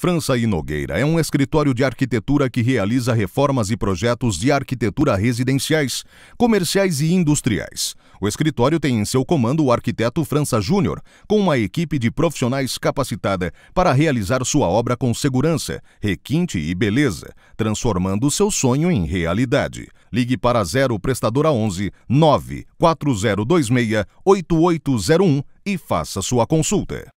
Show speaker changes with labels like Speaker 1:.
Speaker 1: França e Nogueira é um escritório de arquitetura que realiza reformas e projetos de arquitetura residenciais, comerciais e industriais. O escritório tem em seu comando o arquiteto França Júnior, com uma equipe de profissionais capacitada para realizar sua obra com segurança, requinte e beleza, transformando seu sonho em realidade. Ligue para 0 Prestadora 11 94026 8801 e faça sua consulta.